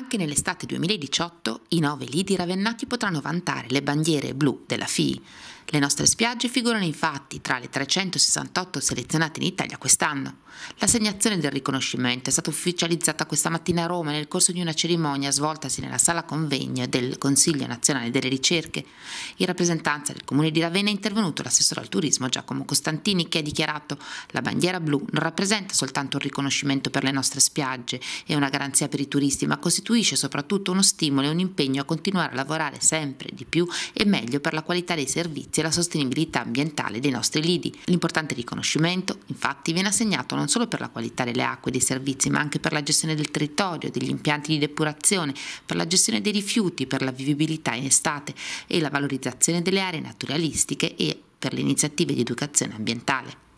Anche nell'estate 2018 i nove lidi ravennati potranno vantare le bandiere blu della FI, le nostre spiagge figurano infatti tra le 368 selezionate in Italia quest'anno. L'assegnazione del riconoscimento è stata ufficializzata questa mattina a Roma nel corso di una cerimonia svoltasi nella sala convegno del Consiglio nazionale delle ricerche. In rappresentanza del Comune di Ravenna è intervenuto l'assessore al turismo Giacomo Costantini che ha dichiarato la bandiera blu non rappresenta soltanto un riconoscimento per le nostre spiagge e una garanzia per i turisti, ma costituisce soprattutto uno stimolo e un impegno a continuare a lavorare sempre di più e meglio per la qualità dei servizi e la sostenibilità ambientale dei nostri lidi. L'importante riconoscimento, infatti, viene assegnato non solo per la qualità delle acque e dei servizi, ma anche per la gestione del territorio, degli impianti di depurazione, per la gestione dei rifiuti, per la vivibilità in estate e la valorizzazione delle aree naturalistiche e per le iniziative di educazione ambientale.